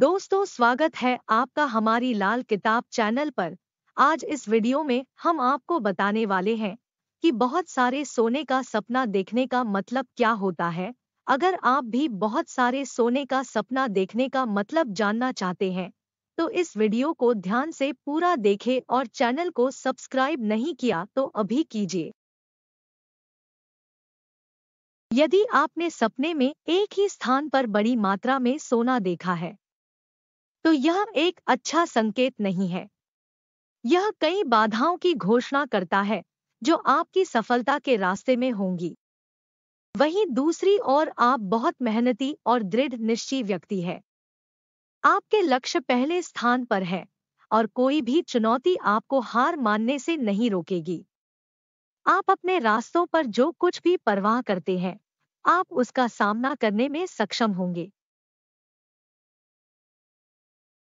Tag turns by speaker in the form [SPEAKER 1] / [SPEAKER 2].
[SPEAKER 1] दोस्तों स्वागत है आपका हमारी लाल किताब चैनल पर आज इस वीडियो में हम आपको बताने वाले हैं कि बहुत सारे सोने का सपना देखने का मतलब क्या होता है अगर आप भी बहुत सारे सोने का सपना देखने का मतलब जानना चाहते हैं तो इस वीडियो को ध्यान से पूरा देखें और चैनल को सब्सक्राइब नहीं किया तो अभी कीजिए यदि आपने सपने में एक ही स्थान पर बड़ी मात्रा में सोना देखा है तो यह एक अच्छा संकेत नहीं है यह कई बाधाओं की घोषणा करता है जो आपकी सफलता के रास्ते में होंगी वहीं दूसरी ओर आप बहुत मेहनती और दृढ़ निश्चय व्यक्ति है आपके लक्ष्य पहले स्थान पर है और कोई भी चुनौती आपको हार मानने से नहीं रोकेगी आप अपने रास्तों पर जो कुछ भी परवाह करते हैं आप उसका सामना करने में सक्षम होंगे